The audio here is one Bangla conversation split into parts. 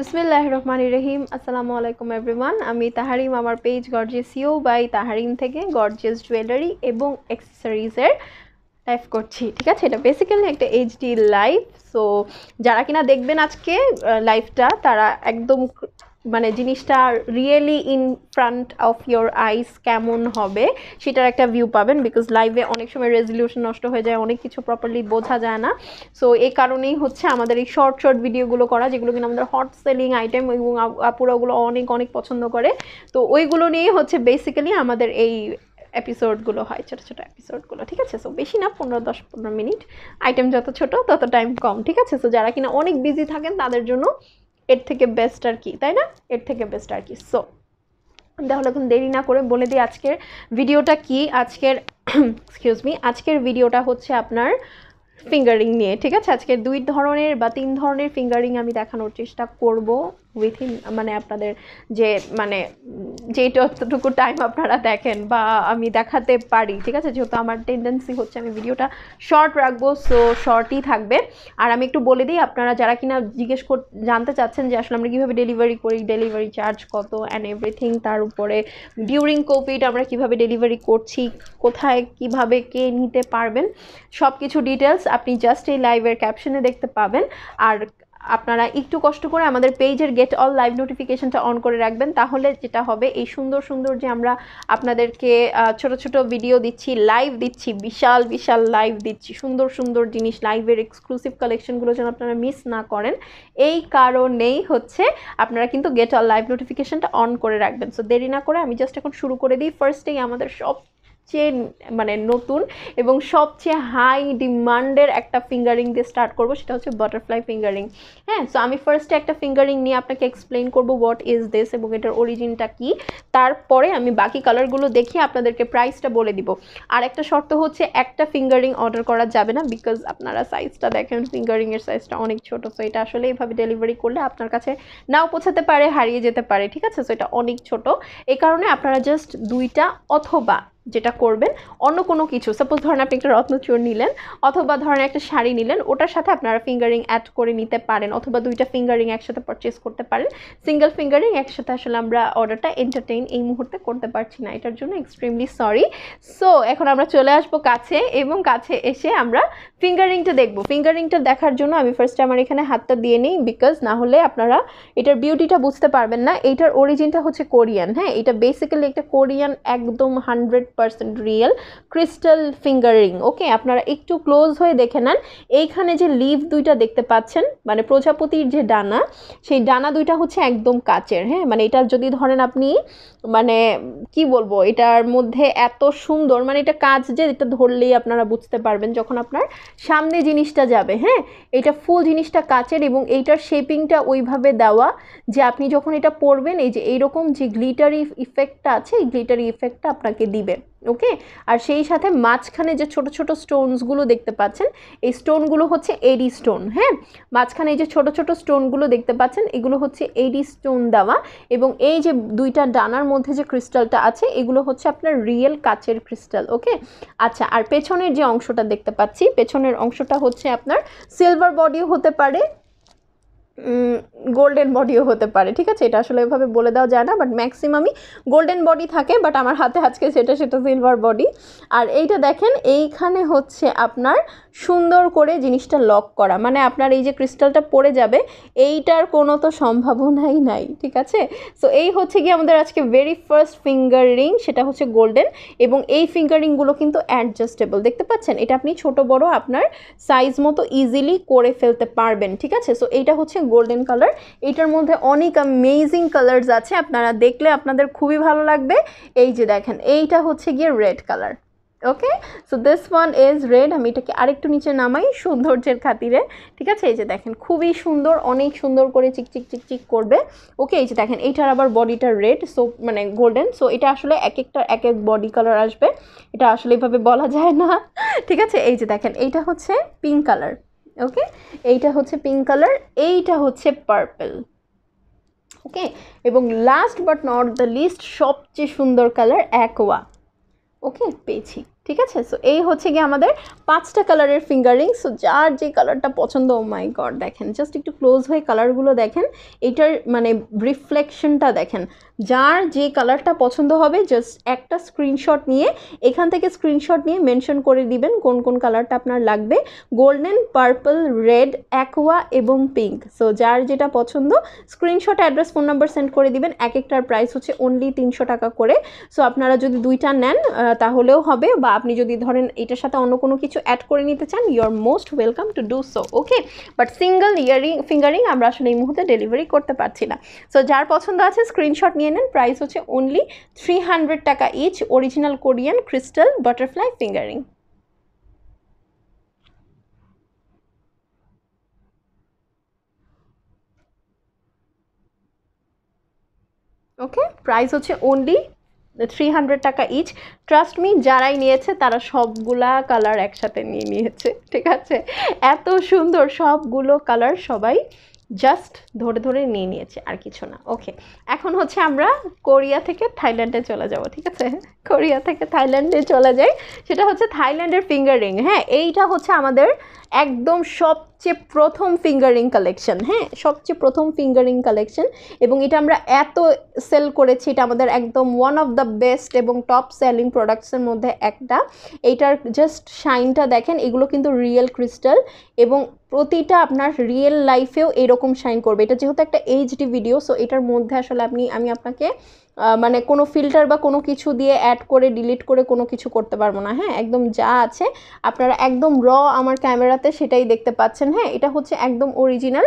বিসমিল্লাহ রহমান রহিম আসসালামু আলাইকুম এভরিওয়ান আমি তাহারিম আমার page gorgeous you by Tahrim থেকে গর্জেস জুয়েলারি এবং অ্যাক্সেসরিজের লাইভ করছি ঠিক আছে এটা বেসিক্যালি একটা এইচডি লাইভ সো যারা কিনা দেখবেন আজকে লাইভটা তারা একদম মানে জিনিসটা really in front of your eyes কেমন হবে সেটার একটা ভিউ পাবেন বিকজ লাইভে অনেক সময় রেজলিউশন নষ্ট হয়ে যায় অনেক কিছু প্রপারলি বোঝা যায় না সো এই কারণেই হচ্ছে আমাদের এই শর্ট শর্ট ভিডিওগুলো করা যেগুলো কিন্তু আমাদের হট সেলিং আইটেম এবং আপুরা ওগুলো অনেক অনেক পছন্দ করে তো ওইগুলো নিয়েই হচ্ছে বেসিক্যালি আমাদের এই এপিসোডগুলো হয় ছোটো ছোটো এপিসোডগুলো ঠিক আছে সো বেশি না পনেরো দশ পনেরো মিনিট আইটেম যত ছোটো তত টাইম কম ঠিক আছে সো যারা কিনা অনেক বিজি থাকেন তাদের জন্য এর থেকে বেস্ট আর কি তাই না এর থেকে বেস্ট আর কি সো তাহলে এখন দেরি না করে বলে দিই আজকের ভিডিওটা কি আজকের এক্সকিউজ মি আজকের ভিডিওটা হচ্ছে আপনার ফিঙ্গারিং নিয়ে ঠিক আছে আজকে দুই ধরনের বা তিন ধরনের ফিঙ্গারিং আমি দেখানোর চেষ্টা করব উইথিন মানে আপনাদের যে মানে যেটুকু টাইম আপনারা দেখেন বা আমি দেখাতে পারি ঠিক আছে যেহেতু আমার টেন্ডেন্সি হচ্ছে আমি ভিডিওটা শর্ট রাখবো সো শর্টই থাকবে আর আমি একটু বলে দিই আপনারা যারা কিনা জিজ্ঞেস কর জানতে চাচ্ছেন যে আসলে আমরা কীভাবে ডেলিভারি করি ডেলিভারি চার্জ কত অ্যান্ড এভরিথিং তার উপরে ডিউরিং কোভিড আমরা কিভাবে ডেলিভারি করছি কোথায় কিভাবে কে নিতে পারবেন সব কিছু ডিটেলস আপনি জাস্ট এই লাইভের ক্যাপশনে দেখতে পাবেন আর আপনারা একটু কষ্ট করে আমাদের পেজের গেট অল লাইভ নোটিফিকেশনটা অন করে রাখবেন তাহলে যেটা হবে এই সুন্দর সুন্দর যে আমরা আপনাদেরকে ছোট ছোট ভিডিও দিচ্ছি লাইভ দিচ্ছি বিশাল বিশাল লাইভ দিচ্ছি সুন্দর সুন্দর জিনিস লাইভের এক্সক্লুসিভ কালেকশনগুলো যেন আপনারা মিস না করেন এই কারণেই হচ্ছে আপনারা কিন্তু গেট অল লাইভ নোটিফিকেশনটা অন করে রাখবেন সো দেরি না করে আমি জাস্ট এখন শুরু করে দিই ফার্স্টেই আমাদের সব সবচেয়ে মানে নতুন এবং সবচেয়ে হাই ডিমান্ডের একটা ফিঙ্গারিং দিয়ে স্টার্ট করবো সেটা হচ্ছে বাটারফ্লাই ফিঙ্গারিং হ্যাঁ সো আমি ফার্স্টে একটা ফিঙ্গারিং নিয়ে আপনাকে এক্সপ্লেন করবো হোয়াট ইজ দিস এবং এটার অরিজিনটা কী তারপরে আমি বাকি কালারগুলো দেখিয়ে আপনাদেরকে প্রাইসটা বলে দিব আর একটা শর্ত হচ্ছে একটা ফিঙ্গারিং অর্ডার করা যাবে না বিকজ আপনারা সাইজটা দেখেন ফিঙ্গারিংয়ের সাইজটা অনেক ছোটো সো এটা আসলে এইভাবে ডেলিভারি করলে আপনার কাছে নাও পৌঁছাতে পারে হারিয়ে যেতে পারে ঠিক আছে সো এটা অনেক ছোট এ কারণে আপনারা জাস্ট দুইটা অথবা যেটা করবেন অন্য কোনো কিছু সাপোজ ধরেন আপনি একটা রত্নচূর নিলেন অথবা ধরেন একটা শাড়ি নিলেন ওটার সাথে আপনারা ফিঙ্গারিং অ্যাড করে নিতে পারেন অথবা দুইটা ফিঙ্গারিং একসাথে পারচেস করতে পারেন সিঙ্গেল ফিঙ্গারিং একসাথে আসলে আমরা অর্ডারটা এন্টারটেইন এই মুহূর্তে করতে পারছি না এটার জন্য এক্সট্রিমলি সরি সো এখন আমরা চলে আসবো কাছে এবং কাছে এসে আমরা ফিঙ্গারিংটা দেখবো ফিঙ্গারিংটা দেখার জন্য আমি ফার্স্টে আমার এখানে হাতটা দিয়ে নিই বিকজ না হলে আপনারা এটার বিউটিটা বুঝতে পারবেন না এইটার অরিজিনটা হচ্ছে কোরিয়ান হ্যাঁ এটা বেসিক্যালি একটা কোরিয়ান একদম hundred percent real crystal fingering okay আপনারা একটু ক্লোজ হয়ে দেখে নেন এইখানে যে লিভ দুইটা দেখতে পাচ্ছেন মানে প্রজাপতির যে ডানা সেই ডানা দুইটা হচ্ছে একদম কাচের হ্যাঁ মানে এটা যদি ধরেন আপনি মানে কি বলবো এটার মধ্যে এত সুন্দর মানে এটা কাজ যে এটা ধরলেই আপনারা বুঝতে পারবেন যখন আপনার সামনে জিনিসটা যাবে হ্যাঁ এটা ফুল জিনিসটা কাচের এবং এইটার শেপিংটা ওইভাবে দেওয়া যে আপনি যখন এটা পরবেন এই যে এইরকম যে গ্লিটারি ইফেক্টটা আছে এই গ্লিটারি ইফেক্টটা আপনাকে দিবে ওকে আর সেই সাথে মাঝখানে যে ছোট ছোট স্টোনসগুলো দেখতে পাচ্ছেন এই স্টোনগুলো হচ্ছে এডি স্টোন হ্যাঁ মাঝখানে এই যে ছোট ছোট স্টোনগুলো দেখতে পাচ্ছেন এগুলো হচ্ছে এডি স্টোন দেওয়া এবং এই যে দুইটা ডানার মধ্যে যে ক্রিস্টালটা আছে এগুলো হচ্ছে আপনার রিয়েল কাচের ক্রিস্টাল ওকে আচ্ছা আর পেছনের যে অংশটা দেখতে পাচ্ছি পেছনের অংশটা হচ্ছে আপনার সিলভার বডিও হতে পারে গোল্ডেন বডিও হতে পারে ঠিক আছে এটা আসলে এভাবে বলে দেওয়া যায় না বাট ম্যাক্সিমামই গোল্ডেন বডি থাকে বাট আমার হাতে আজকে সেটা সেটা সিলভার বডি আর এইটা দেখেন এইখানে হচ্ছে আপনার সুন্দর করে জিনিসটা লক করা মানে আপনার এই যে ক্রিস্টালটা পড়ে যাবে এইটার কোনো তো সম্ভাবনাই নাই ঠিক আছে সো এই হচ্ছে গিয়ে আমাদের আজকে ভেরি ফার্স্ট ফিঙ্গার রিং সেটা হচ্ছে গোল্ডেন এবং এই ফিঙ্গার রিংগুলো কিন্তু অ্যাডজাস্টেবল দেখতে পাচ্ছেন এটা আপনি ছোট বড় আপনার সাইজ মতো ইজিলি করে ফেলতে পারবেন ঠিক আছে সো এইটা হচ্ছে গোল্ডেন কালার এটার মধ্যে অনেক অ্যামেজিং কালার্স আছে আপনারা দেখলে আপনাদের খুবই ভালো লাগবে এই যে দেখেন এইটা হচ্ছে গিয়ে red colour okay so this one is red আমি এটাকে আরেকটু নিচে নামাই সৌন্দর্যের খাতিরে ঠিক আছে এই যে দেখেন খুবই সুন্দর অনেক সুন্দর করে চিকচিক চিকচিক করবে ওকে এই যে দেখেন এইটার আবার বডিটা রেড সো মানে গোল্ডেন সো এটা আসলে এক একটা এক এক বডি কালার আসবে এটা আসলে এভাবে বলা যায় না ঠিক আছে এই যে দেখেন এইটা হচ্ছে পিঙ্ক কালার ওকে এইটা হচ্ছে পিঙ্ক কালার এইটা হচ্ছে পার্পেল ওকে এবং last but not the least সবচেয়ে সুন্দর কালার অ্যাকোয়া ওকে পেয়েছি ঠিক আছে সো এই হচ্ছে গিয়ে আমাদের পাঁচটা কালারের ফিঙ্গারিং সো যার যে কালারটা পছন্দ ও মাই গড দেখেন জাস্ট একটু ক্লোজ হয়ে কালারগুলো দেখেন এটার মানে রিফ্লেকশনটা দেখেন যার যে কালারটা পছন্দ হবে জাস্ট একটা স্ক্রিনশট নিয়ে এখান থেকে স্ক্রিনশট নিয়ে মেনশন করে দিবেন কোন কোন কালারটা আপনার লাগবে গোল্ডেন পার্পল রেড অ্যাকোয়া এবং পিঙ্ক সো যার যেটা পছন্দ screenshot address phone number send করে দিবেন এক একটার প্রাইস হচ্ছে অনলি তিনশো টাকা করে সো আপনারা যদি দুইটা নেন তাহলেও হবে বা আপনি যদি ধরেন এটার সাথে অন্য কোনো কিছু অ্যাড করে নিতে চান you are most welcome to do so okay but single earring finger ring আমরা আসলে এই মুহূর্তে ডেলিভারি করতে পারছি না সো যার পছন্দ আছে স্ক্রিনশট নিয়ে নেন প্রাইস হচ্ছে অনলি থ্রি হান্ড্রেড টাকা each original Korean crystal butterfly finger ring okay price হচ্ছে অনলি থ্রি হান্ড্রেড টাকা ইচ ট্রাস্ট মি যারাই নিয়েছে তারা সবগুলা কালার একসাথে নিয়ে নিয়েছে ঠিক আছে এত সুন্দর সবগুলো কালার সবাই জাস্ট ধরে ধরে নিয়ে নিয়েছে আর কিছু না ওকে এখন হচ্ছে আমরা কোরিয়া থেকে থাইল্যান্ডে চলে যাব ঠিক আছে কোরিয়া থেকে থাইল্যান্ডে চলে যাই সেটা হচ্ছে থাইল্যান্ডের ফিঙ্গার রিং হ্যাঁ এইটা হচ্ছে আমাদের একদম সবচেয়ে প্রথম ফিঙ্গারিং কালেকশন হ্যাঁ সবচেয়ে প্রথম ফিঙ্গারিং কালেকশন এবং এটা আমরা এত সেল করেছি এটা আমাদের একদম ওয়ান অফ দ্য বেস্ট এবং টপ সেলিং প্রোডাক্টসের মধ্যে একটা এইটার জাস্ট শাইনটা দেখেন এগুলো কিন্তু রিয়েল ক্রিস্টাল এবং প্রতিটা আপনার রিয়েল লাইফেও এরকম শাইন করবে এটা যেহেতু একটা এইচডি ভিডিও সো এটার মধ্যে আসলে আপনি আমি আপনাকে মানে কোনো ফিল্টার বা কোনো কিছু দিয়ে অ্যাড করে ডিলিট করে কোনো কিছু করতে পারবো না হ্যাঁ একদম যা আছে আপনারা একদম র আমার ক্যামেরাতে সেটাই দেখতে পাচ্ছেন হ্যাঁ এটা হচ্ছে একদম অরিজিনাল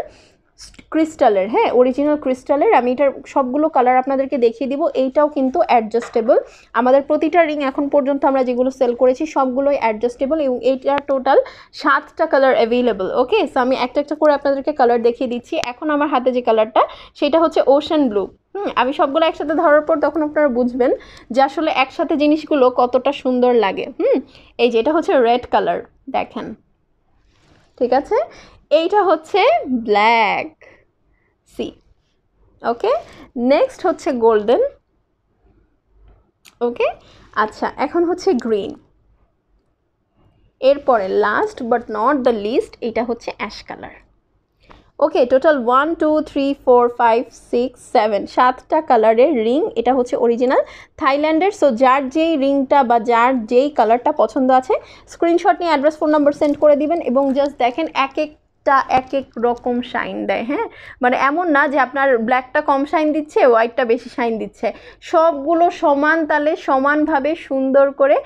ক্রিস্টালের হ্যাঁ অরিজিনাল ক্রিস্টালের আমি এটার সবগুলো কালার আপনাদেরকে দেখিয়ে দিব এইটাও কিন্তু অ্যাডজাস্টেবল আমাদের প্রতিটা রিং এখন পর্যন্ত আমরা যেগুলো সেল করেছি সবগুলোই অ্যাডজাস্টেবল এবং এইটা টোটাল সাতটা কালার অ্যাভেলেবল ওকে সো আমি একটা একটা করে আপনাদেরকে কালার দেখিয়ে দিচ্ছি এখন আমার হাতে যে কালারটা সেটা হচ্ছে ওশান ব্লু হুম আমি সবগুলো একসাথে ধরার পর তখন আপনারা বুঝবেন যে আসলে একসাথে জিনিসগুলো কতটা সুন্দর লাগে হুম এই যে এটা হচ্ছে রেড কালার দেখেন ঠিক আছে এইটা হচ্ছে ব্ল্যাক সি ওকে নেক্সট হচ্ছে গোল্ডেন ওকে আচ্ছা এখন হচ্ছে গ্রিন এরপরে last but not the least এটা হচ্ছে ash colour okay total one two three four five six seven সাতটা কালারের রিং এটা হচ্ছে অরিজিনাল থাইল্যান্ডের সো যার যেই রিংটা বা যার যেই কালারটা পছন্দ আছে স্ক্রিনশট নিয়ে অ্যাড্রেস ফোন নম্বর সেন্ড করে দিবেন এবং জাস্ট দেখেন এক এক এক এক রকম শাইন দেয় হ্যাঁ মানে এমন না যে আপনার ব্ল্যাকটা কম শাইন দিচ্ছে হোয়াইটটা বেশি শাইন দিচ্ছে সবগুলো সমান তালে সমানভাবে সুন্দর করে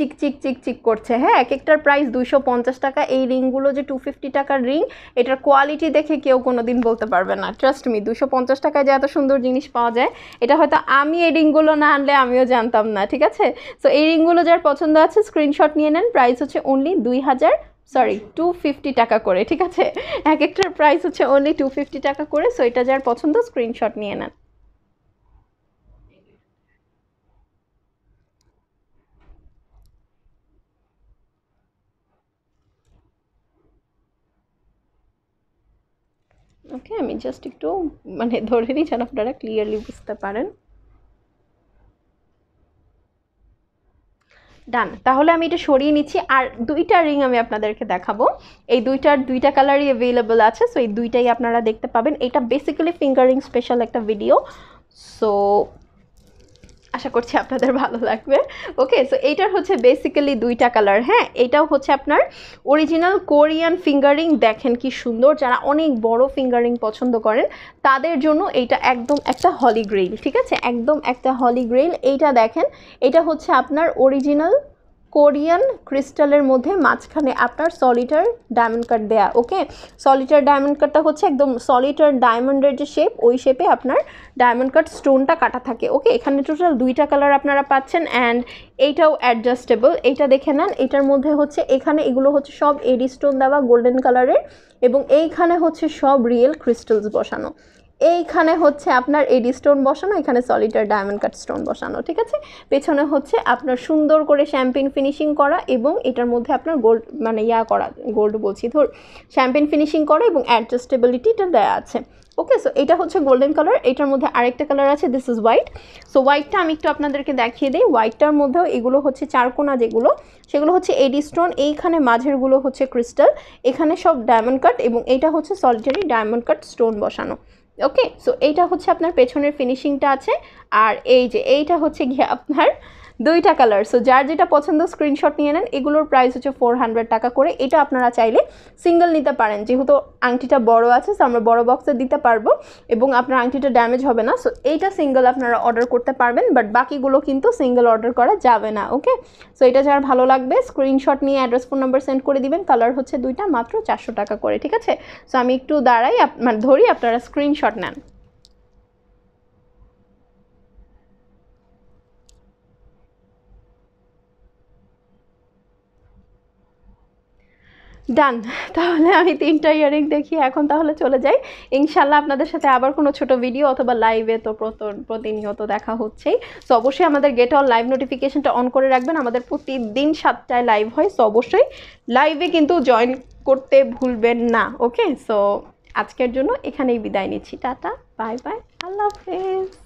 চিক চিক চিক চিক করছে হ্যাঁ এক একটার প্রাইস দুশো পঞ্চাশ টাকা এই রিংগুলো যে টু ফিফটি টাকার রিং এটার কোয়ালিটি দেখে কেউ কোনো দিন বলতে পারবে না ট্রাস্ট মি দুশো পঞ্চাশ টাকায় যে এত সুন্দর জিনিস পাওয়া যায় এটা হয়তো আমি এই রিংগুলো না আনলে আমিও জানতাম না ঠিক আছে সো এই রিংগুলো যার পছন্দ আছে স্ক্রিনশট নিয়ে নেন প্রাইস হচ্ছে অনলি দুই হাজার সরি টু ফিফটি টাকা করে ঠিক আছে এক একটার প্রাইস হচ্ছে অনলি টু ফিফটি টাকা করে সো এটা যার পছন্দ স্ক্রিনশট নিয়ে নেন ওকে আমি জাস্ট একটু মানে ধরে নিই যেন আপনারা ক্লিয়ারলি বুঝতে পারেন ডান তাহলে আমি এটা সরিয়ে নিচ্ছি আর দুইটা রিং আমি আপনাদেরকে দেখাবো এই দুইটার দুইটা কালারই অ্যাভেলেবেল আছে সো এই দুইটাই আপনারা দেখতে পাবেন এটা বেসিক্যালি ফিঙ্গারিং স্পেশাল একটা ভিডিও সো আশা করছি আপনাদের ভালো লাগবে ওকে সো এইটার হচ্ছে বেসিক্যালি দুইটা কালার হ্যাঁ এটাও হচ্ছে আপনার অরিজিনাল কোরিয়ান ফিঙ্গারিং দেখেন কি সুন্দর যারা অনেক বড় ফিঙ্গারিং পছন্দ করেন তাদের জন্য এইটা একদম একটা হলি গ্রেইল ঠিক আছে একদম একটা হলি গ্রেইল এইটা দেখেন এটা হচ্ছে আপনার অরিজিনাল কোরিয়ান ক্রিস্টালের মধ্যে মাঝখানে আপনার সলিটার ডায়মন্ড কাট দেয়া ওকে সলিটার ডায়মন্ড কাটটা হচ্ছে একদম সলিটার ডায়মন্ডের যে শেপ ওই শেপে আপনার ডায়মন্ড কাট স্টোনটা কাটা থাকে ওকে এখানে টোটাল দুইটা কালার আপনারা পাচ্ছেন অ্যান্ড এইটাও অ্যাডজাস্টেবল এইটা দেখে নেন এটার মধ্যে হচ্ছে এখানে এগুলো হচ্ছে সব এডি স্টোন দেওয়া গোল্ডেন কালারের এবং এইখানে হচ্ছে সব রিয়েল ক্রিস্টালস বসানো এইখানে হচ্ছে আপনার এডি স্টোন বসানো এখানে সলিটার ডায়মন্ড কাট স্টোন বসানো ঠিক আছে পেছনে হচ্ছে আপনার সুন্দর করে শ্যাম্পেন ফিনিশিং করা এবং এটার মধ্যে আপনার গোল্ড মানে ইয়া করা গোল্ড বলছি ধর শ্যাম্পেন ফিনিশিং করা এবং অ্যাডজাস্টেবিলিটি এটা দেওয়া আছে ওকে সো এটা হচ্ছে গোল্ডেন কালার এটার মধ্যে আরেকটা কালার আছে দিস ইজ হোয়াইট সো হোয়াইটটা আমি একটু আপনাদেরকে দেখিয়ে দিই হোয়াইটটার মধ্যেও এগুলো হচ্ছে চারকোনা যেগুলো সেগুলো হচ্ছে এডি স্টোন এইখানে মাঝেরগুলো হচ্ছে ক্রিস্টাল এখানে সব ডায়মন্ড কাট এবং এটা হচ্ছে সলিটারি ডায়মন্ড কাট স্টোন বসানো ওকে সো এইটা হচ্ছে আপনার পেছনের ফিনিশিংটা আছে আর এই যে এইটা হচ্ছে গিয়ে আপনার দুইটা কালার সো যার যেটা পছন্দ স্ক্রিনশট নিয়ে নেন এগুলোর প্রাইস হচ্ছে ফোর হান্ড্রেড টাকা করে এটা আপনারা চাইলে সিঙ্গেল নিতে পারেন যেহেতু আংটিটা বড় আছে সো আমরা বড় বক্সে দিতে পারবো এবং আপনার আংটিটা ড্যামেজ হবে না সো এইটা সিঙ্গেল আপনারা অর্ডার করতে পারবেন বাট বাকিগুলো কিন্তু সিঙ্গেল অর্ডার করা যাবে না ওকে সো এটা যার ভালো লাগবে স্ক্রিনশট নিয়ে অ্যাড্রেস ফোন নাম্বার সেন্ড করে দিবেন কালার হচ্ছে দুইটা মাত্র চারশো টাকা করে ঠিক আছে সো আমি একটু দাঁড়াই মানে ধরি আপনারা স্ক্রিনশট নেন ডান তাহলে আমি তিনটা ইয়ারিং দেখি এখন তাহলে চলে যাই ইনশাল্লাহ আপনাদের সাথে আবার কোনো ছোট ভিডিও অথবা লাইভে তো প্রতিনিয়ত দেখা হচ্ছেই সো অবশ্যই আমাদের গেট অল লাইভ নোটিফিকেশনটা অন করে রাখবেন আমাদের প্রতিদিন সাতটায় লাইভ হয় সো অবশ্যই লাইভে কিন্তু জয়েন করতে ভুলবেন না ওকে সো আজকের জন্য এখানেই বিদায় নিচ্ছি টাটা বাই বাই আল্লাহ হাফেজ